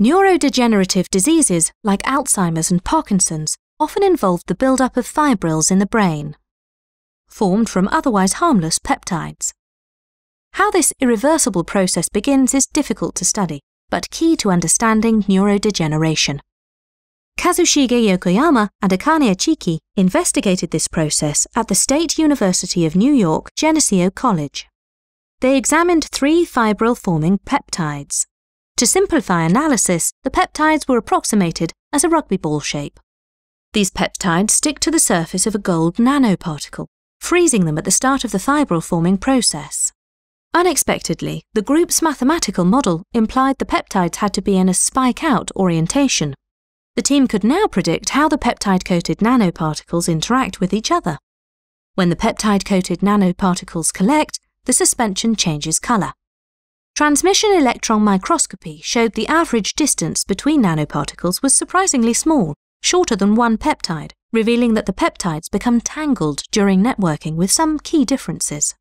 Neurodegenerative diseases like Alzheimer's and Parkinson's often involve the buildup of fibrils in the brain, formed from otherwise harmless peptides. How this irreversible process begins is difficult to study, but key to understanding neurodegeneration. Kazushige Yokoyama and Akane Achiki investigated this process at the State University of New York Geneseo College. They examined three fibril-forming peptides, to simplify analysis, the peptides were approximated as a rugby ball shape. These peptides stick to the surface of a gold nanoparticle, freezing them at the start of the fibril forming process. Unexpectedly, the group's mathematical model implied the peptides had to be in a spike out orientation. The team could now predict how the peptide coated nanoparticles interact with each other. When the peptide coated nanoparticles collect, the suspension changes colour. Transmission electron microscopy showed the average distance between nanoparticles was surprisingly small, shorter than one peptide, revealing that the peptides become tangled during networking with some key differences.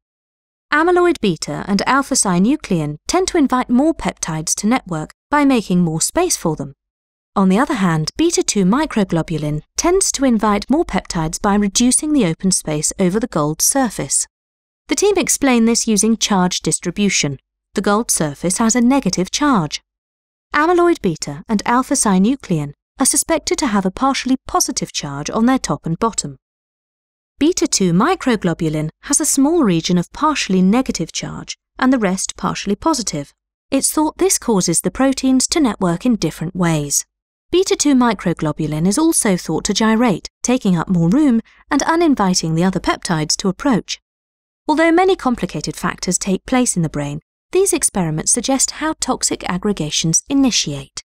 Amyloid beta and alpha-synuclein tend to invite more peptides to network by making more space for them. On the other hand, beta-2 microglobulin tends to invite more peptides by reducing the open space over the gold surface. The team explained this using charge distribution, the gold surface has a negative charge. Amyloid beta and alpha-synuclein are suspected to have a partially positive charge on their top and bottom. Beta-2 microglobulin has a small region of partially negative charge and the rest partially positive. It's thought this causes the proteins to network in different ways. Beta-2 microglobulin is also thought to gyrate, taking up more room and uninviting the other peptides to approach. Although many complicated factors take place in the brain, these experiments suggest how toxic aggregations initiate.